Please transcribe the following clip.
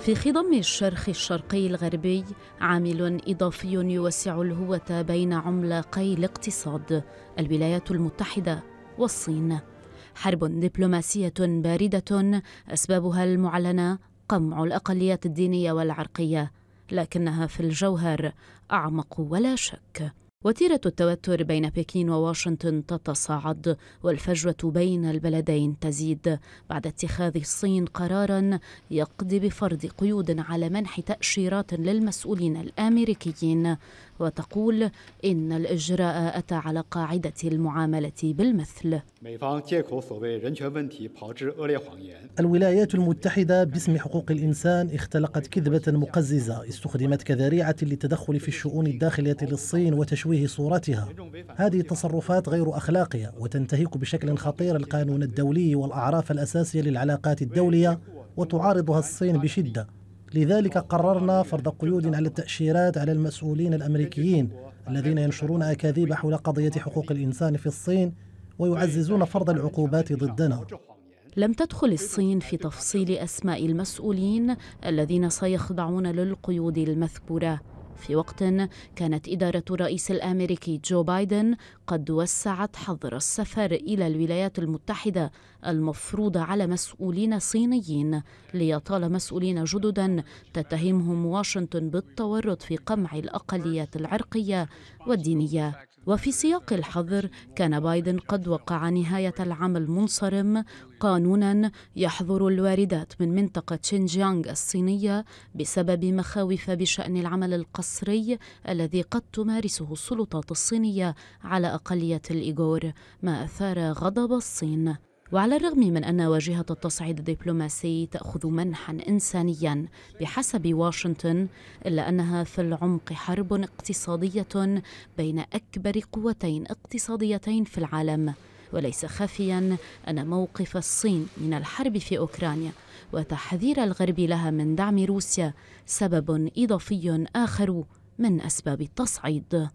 في خضم الشرخ الشرقي الغربي عامل إضافي يوسع الهوة بين عملاقي الاقتصاد الولايات المتحدة والصين حرب دبلوماسية باردة أسبابها المعلنة قمع الأقليات الدينية والعرقية لكنها في الجوهر أعمق ولا شك وتيرة التوتر بين بكين وواشنطن تتصاعد والفجوة بين البلدين تزيد بعد اتخاذ الصين قرارا يقضي بفرض قيود على منح تأشيرات للمسؤولين الأمريكيين وتقول إن الإجراء أتى على قاعدة المعاملة بالمثل الولايات المتحدة باسم حقوق الإنسان اختلقت كذبة مقززة استخدمت كذريعة للتدخل في الشؤون الداخلية للصين وتشويه صورتها هذه التصرفات غير أخلاقية وتنتهك بشكل خطير القانون الدولي والأعراف الأساسية للعلاقات الدولية وتعارضها الصين بشدة لذلك قررنا فرض قيود على التأشيرات على المسؤولين الأمريكيين الذين ينشرون أكاذيب حول قضية حقوق الإنسان في الصين ويعززون فرض العقوبات ضدنا لم تدخل الصين في تفصيل أسماء المسؤولين الذين سيخضعون للقيود المذكورة في وقت كانت إدارة الرئيس الأمريكي جو بايدن قد وسعت حظر السفر إلى الولايات المتحدة المفروض على مسؤولين صينيين ليطال مسؤولين جددا تتهمهم واشنطن بالتورط في قمع الأقليات العرقية والدينية وفي سياق الحظر كان بايدن قد وقع نهاية العام المنصرم قانونا يحظر الواردات من منطقة شينجيانغ الصينية بسبب مخاوف بشأن العمل القسري الحصري الذي قد تمارسه السلطات الصينية على أقلية الإيغور ما أثار غضب الصين وعلى الرغم من أن واجهة التصعيد الدبلوماسي تأخذ منحا إنسانيا بحسب واشنطن إلا أنها في العمق حرب اقتصادية بين أكبر قوتين اقتصاديتين في العالم وليس خفيا أن موقف الصين من الحرب في أوكرانيا وتحذير الغرب لها من دعم روسيا سبب إضافي آخر من أسباب التصعيد